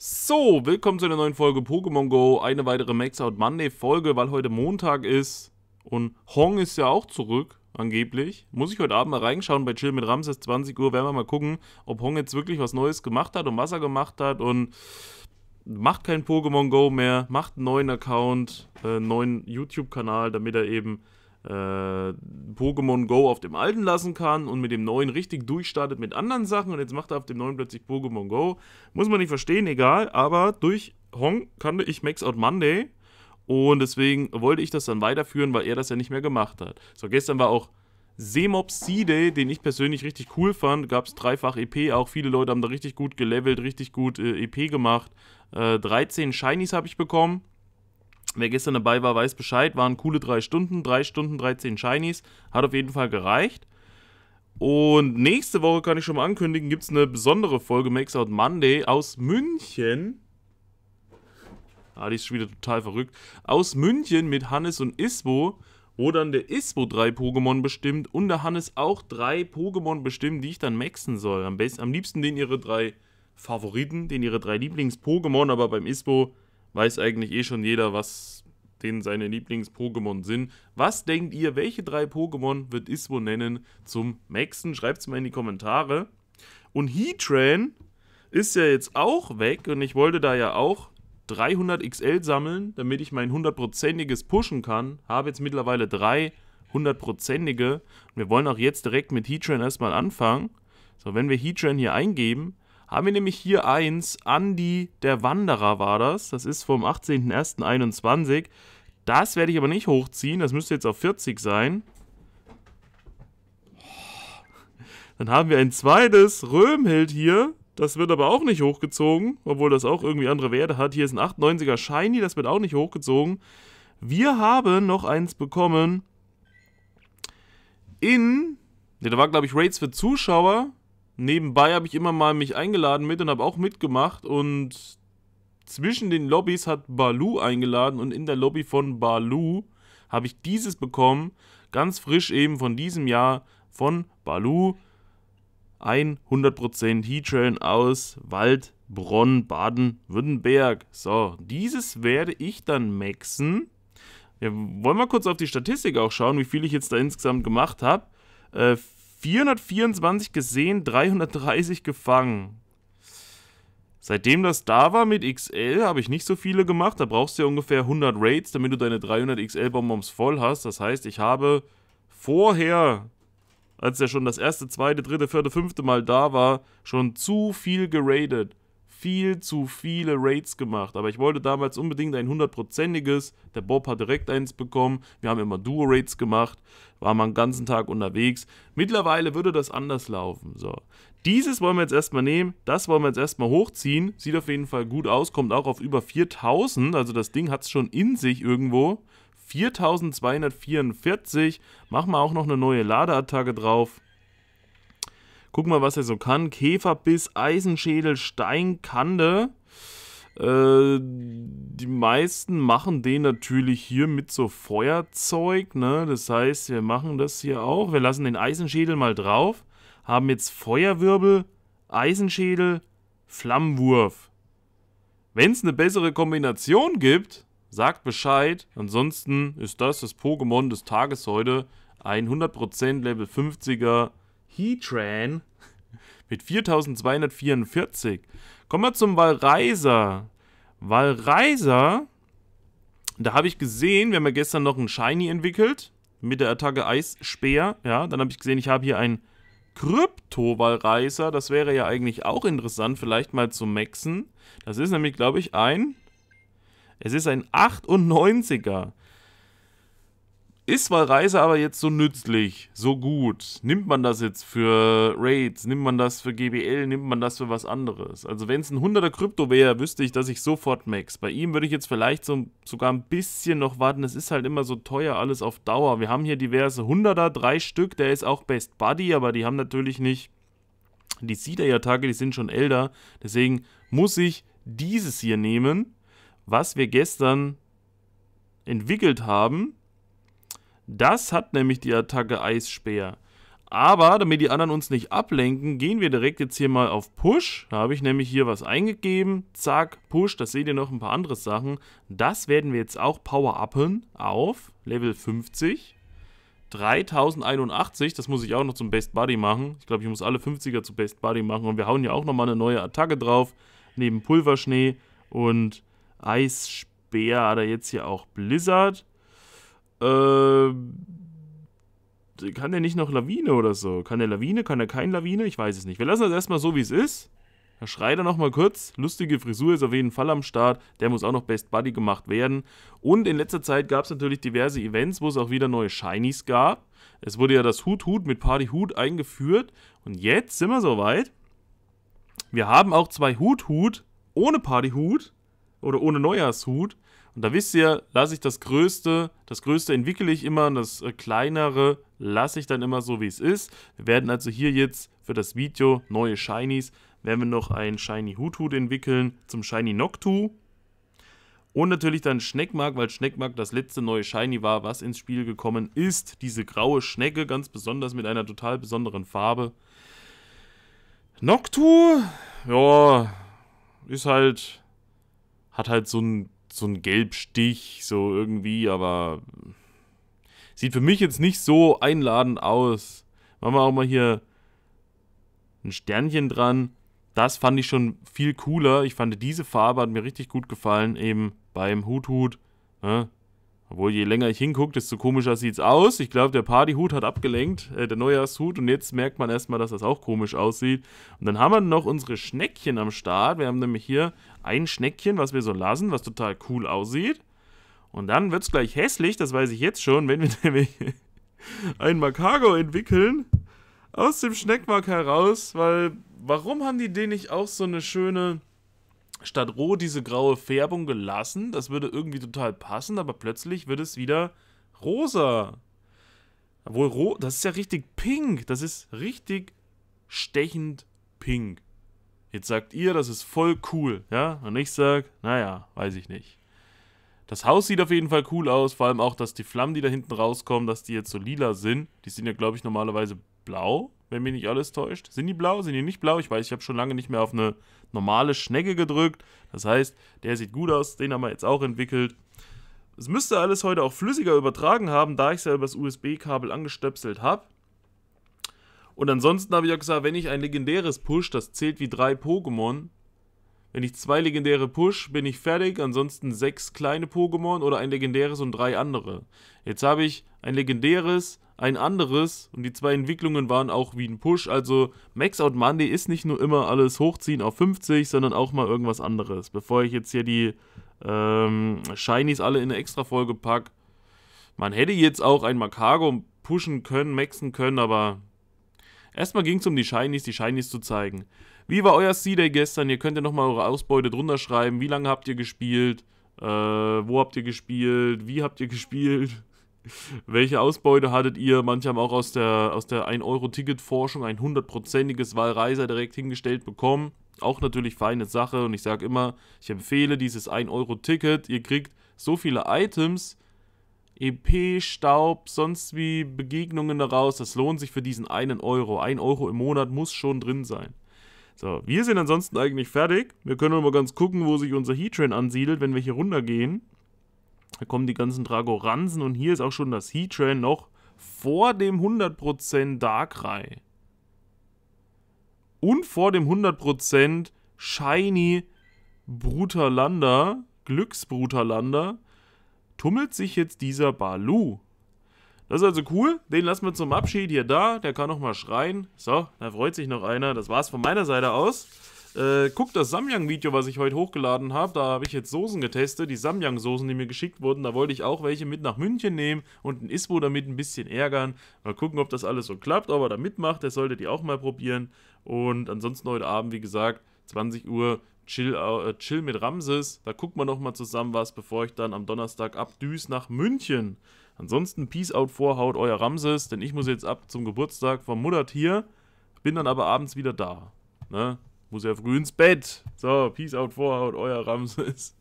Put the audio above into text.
So, willkommen zu einer neuen Folge Pokémon Go. Eine weitere Max Out Monday Folge, weil heute Montag ist. Und Hong ist ja auch zurück, angeblich. Muss ich heute Abend mal reinschauen bei Chill mit Ramses, 20 Uhr. Werden wir mal gucken, ob Hong jetzt wirklich was Neues gemacht hat und was er gemacht hat. Und macht kein Pokémon Go mehr, macht einen neuen Account, äh, neuen YouTube-Kanal, damit er eben äh, Pokémon Go auf dem alten lassen kann und mit dem neuen richtig durchstartet mit anderen Sachen und jetzt macht er auf dem neuen plötzlich Pokémon Go. Muss man nicht verstehen, egal, aber durch Hong kannte ich Max Out Monday und deswegen wollte ich das dann weiterführen, weil er das ja nicht mehr gemacht hat. So, gestern war auch Seemob C-Day, den ich persönlich richtig cool fand. Gab es dreifach EP, auch viele Leute haben da richtig gut gelevelt, richtig gut äh, EP gemacht. Äh, 13 Shinies habe ich bekommen. Wer gestern dabei war, weiß Bescheid. Waren coole drei Stunden, drei Stunden, 13 Shinies. Hat auf jeden Fall gereicht. Und nächste Woche kann ich schon mal ankündigen, gibt es eine besondere Folge Max Out Monday aus München. Ah, die ist schon wieder total verrückt. Aus München mit Hannes und Isbo, wo dann der Isbo drei Pokémon bestimmt und der Hannes auch drei Pokémon bestimmt, die ich dann maxen soll. Am, besten, am liebsten den ihre drei Favoriten, den ihre drei Lieblings-Pokémon, aber beim Isbo weiß eigentlich eh schon jeder, was denn seine Lieblings-Pokémon sind. Was denkt ihr, welche drei Pokémon wird Iswo nennen zum Maxen? Schreibt es mal in die Kommentare. Und Heatran ist ja jetzt auch weg und ich wollte da ja auch 300 XL sammeln, damit ich mein 100%iges pushen kann. Habe jetzt mittlerweile drei 100%ige. Wir wollen auch jetzt direkt mit Heatran erstmal anfangen. So, wenn wir Heatran hier eingeben, haben wir nämlich hier eins, Andi der Wanderer war das, das ist vom 18.01.21. Das werde ich aber nicht hochziehen, das müsste jetzt auf 40 sein. Dann haben wir ein zweites Röhmhild hier, das wird aber auch nicht hochgezogen, obwohl das auch irgendwie andere Werte hat. Hier ist ein 98er Shiny, das wird auch nicht hochgezogen. Wir haben noch eins bekommen in, ne, da war glaube ich Rates für Zuschauer, Nebenbei habe ich immer mal mich eingeladen mit und habe auch mitgemacht und zwischen den Lobbys hat Balu eingeladen und in der Lobby von Balu habe ich dieses bekommen, ganz frisch eben von diesem Jahr von Balu 100% Heatran aus Waldbronn, Baden-Württemberg. So, dieses werde ich dann maxen. Wir wollen mal kurz auf die Statistik auch schauen, wie viel ich jetzt da insgesamt gemacht habe. Äh, 424 gesehen, 330 gefangen. Seitdem das da war mit XL, habe ich nicht so viele gemacht. Da brauchst du ja ungefähr 100 Raids, damit du deine 300 XL-Bonbons voll hast. Das heißt, ich habe vorher, als er schon das erste, zweite, dritte, vierte, fünfte Mal da war, schon zu viel geradet viel zu viele Raids gemacht, aber ich wollte damals unbedingt ein hundertprozentiges. Der Bob hat direkt eins bekommen. Wir haben immer Duo-Raids gemacht, War mal den ganzen Tag unterwegs. Mittlerweile würde das anders laufen. So. Dieses wollen wir jetzt erstmal nehmen, das wollen wir jetzt erstmal hochziehen. Sieht auf jeden Fall gut aus, kommt auch auf über 4000, also das Ding hat es schon in sich irgendwo. 4244, machen wir auch noch eine neue Ladeattacke drauf. Guck mal, was er so kann. Käferbiss, Eisenschädel, Steinkante. Äh, die meisten machen den natürlich hier mit so Feuerzeug. Ne? Das heißt, wir machen das hier auch. Wir lassen den Eisenschädel mal drauf. Haben jetzt Feuerwirbel, Eisenschädel, Flammenwurf. Wenn es eine bessere Kombination gibt, sagt Bescheid. Ansonsten ist das das Pokémon des Tages heute. Ein 100% Level 50er Heatran mit 4244. Kommen wir zum Walreiser. Walreiser, da habe ich gesehen, wir haben ja gestern noch einen Shiny entwickelt mit der Attacke Eisspeer. Ja, dann habe ich gesehen, ich habe hier einen Krypto-Walreiser. Das wäre ja eigentlich auch interessant, vielleicht mal zu maxen. Das ist nämlich, glaube ich, ein... Es ist ein 98er. Ist Reise aber jetzt so nützlich, so gut? Nimmt man das jetzt für Raids? Nimmt man das für GBL? Nimmt man das für was anderes? Also wenn es ein 100er Krypto wäre, wüsste ich, dass ich sofort max. Bei ihm würde ich jetzt vielleicht so, sogar ein bisschen noch warten. Es ist halt immer so teuer alles auf Dauer. Wir haben hier diverse 100er, drei Stück. Der ist auch Best Buddy, aber die haben natürlich nicht die Seed-Attacke, die sind schon älter. Deswegen muss ich dieses hier nehmen, was wir gestern entwickelt haben das hat nämlich die Attacke Eisspeer. Aber damit die anderen uns nicht ablenken, gehen wir direkt jetzt hier mal auf Push. Da habe ich nämlich hier was eingegeben. Zack, Push, das seht ihr noch ein paar andere Sachen. Das werden wir jetzt auch power-uppen auf Level 50. 3081, das muss ich auch noch zum Best Buddy machen. Ich glaube, ich muss alle 50er zu Best Buddy machen. Und wir hauen hier auch nochmal eine neue Attacke drauf. Neben Pulverschnee und Eisspeer hat er jetzt hier auch Blizzard. Äh, kann der nicht noch Lawine oder so? Kann der Lawine? Kann er kein Lawine? Ich weiß es nicht. Wir lassen das erstmal so, wie es ist. Herr Schreider nochmal kurz. Lustige Frisur ist auf jeden Fall am Start. Der muss auch noch Best Buddy gemacht werden. Und in letzter Zeit gab es natürlich diverse Events, wo es auch wieder neue Shinies gab. Es wurde ja das Hut Hut mit Party Hut eingeführt. Und jetzt sind wir soweit. Wir haben auch zwei Hut Hut ohne Party Hut oder ohne Neujahrshut. Und da wisst ihr, lasse ich das Größte, das Größte entwickle ich immer und das äh, Kleinere lasse ich dann immer so, wie es ist. Wir werden also hier jetzt für das Video neue Shinies, werden wir noch einen Shiny Hutut entwickeln zum Shiny Noctu. Und natürlich dann Schneckmark, weil Schneckmark das letzte neue Shiny war, was ins Spiel gekommen ist. Diese graue Schnecke, ganz besonders mit einer total besonderen Farbe. Noctu, ja, ist halt, hat halt so ein so ein Gelbstich, so irgendwie, aber sieht für mich jetzt nicht so einladend aus. Machen wir auch mal hier ein Sternchen dran. Das fand ich schon viel cooler. Ich fand diese Farbe, hat mir richtig gut gefallen, eben beim Hut-Hut. Ne? Obwohl, je länger ich hingucke, desto komischer sieht es aus. Ich glaube, der Partyhut hat abgelenkt, äh, der Neujahrshut. Und jetzt merkt man erstmal, dass das auch komisch aussieht. Und dann haben wir noch unsere Schneckchen am Start. Wir haben nämlich hier ein Schneckchen, was wir so lassen, was total cool aussieht. Und dann wird es gleich hässlich, das weiß ich jetzt schon, wenn wir nämlich ein Makago entwickeln. Aus dem Schneckmark heraus, weil warum haben die den nicht auch so eine schöne statt roh diese graue Färbung gelassen. Das würde irgendwie total passen, aber plötzlich wird es wieder rosa. Obwohl, roh, das ist ja richtig pink. Das ist richtig stechend pink. Jetzt sagt ihr, das ist voll cool, ja? Und ich sag, naja, weiß ich nicht. Das Haus sieht auf jeden Fall cool aus, vor allem auch, dass die Flammen, die da hinten rauskommen, dass die jetzt so lila sind. Die sind ja, glaube ich, normalerweise blau wenn mich nicht alles täuscht. Sind die blau? Sind die nicht blau? Ich weiß, ich habe schon lange nicht mehr auf eine normale Schnecke gedrückt. Das heißt, der sieht gut aus, den haben wir jetzt auch entwickelt. Es müsste alles heute auch flüssiger übertragen haben, da ich es ja über das USB-Kabel angestöpselt habe. Und ansonsten habe ich auch gesagt, wenn ich ein legendäres push, das zählt wie drei Pokémon, wenn ich zwei legendäre push, bin ich fertig. Ansonsten sechs kleine Pokémon oder ein legendäres und drei andere. Jetzt habe ich ein legendäres, ein anderes und die zwei Entwicklungen waren auch wie ein Push. Also Max Out Monday ist nicht nur immer alles hochziehen auf 50, sondern auch mal irgendwas anderes. Bevor ich jetzt hier die ähm, Shinies alle in eine Extra-Folge packe. Man hätte jetzt auch ein Makargo pushen können, maxen können, aber erstmal ging es um die Shinies, die Shinies zu zeigen. Wie war euer C-Day gestern? Ihr könnt ja nochmal eure Ausbeute drunter schreiben. Wie lange habt ihr gespielt? Äh, wo habt ihr gespielt? Wie habt ihr gespielt? Welche Ausbeute hattet ihr? Manche haben auch aus der, aus der 1-Euro-Ticket-Forschung ein hundertprozentiges Wahlreiser direkt hingestellt bekommen. Auch natürlich feine Sache und ich sage immer, ich empfehle dieses 1-Euro-Ticket. Ihr kriegt so viele Items, EP, Staub, sonst wie Begegnungen daraus. Das lohnt sich für diesen einen Euro. 1 Euro im Monat muss schon drin sein. So, wir sind ansonsten eigentlich fertig. Wir können nur mal ganz gucken, wo sich unser Heatran ansiedelt, wenn wir hier runtergehen. Da kommen die ganzen Dragoransen und hier ist auch schon das Heatran noch vor dem 100% Darkrai. Und vor dem 100% Shiny Brutalanda, Glücksbrutalanda, tummelt sich jetzt dieser Balu. Das ist also cool. Den lassen wir zum Abschied hier da. Der kann noch mal schreien. So, da freut sich noch einer. Das war's von meiner Seite aus. Äh, guckt das Samyang-Video, was ich heute hochgeladen habe. Da habe ich jetzt Soßen getestet, die Samyang-Soßen, die mir geschickt wurden. Da wollte ich auch welche mit nach München nehmen und ein Isbo damit ein bisschen ärgern. Mal gucken, ob das alles so klappt, ob er da mitmacht. Der sollte die auch mal probieren. Und ansonsten heute Abend, wie gesagt, 20 Uhr Chill, äh, Chill mit Ramses. Da gucken wir nochmal zusammen was, bevor ich dann am Donnerstag abdüse nach München. Ansonsten Peace out vorhaut euer Ramses, denn ich muss jetzt ab zum Geburtstag vom Muttertier, bin dann aber abends wieder da. Ne? Muss ja früh ins Bett. So, Peace out vorhaut euer Ramses.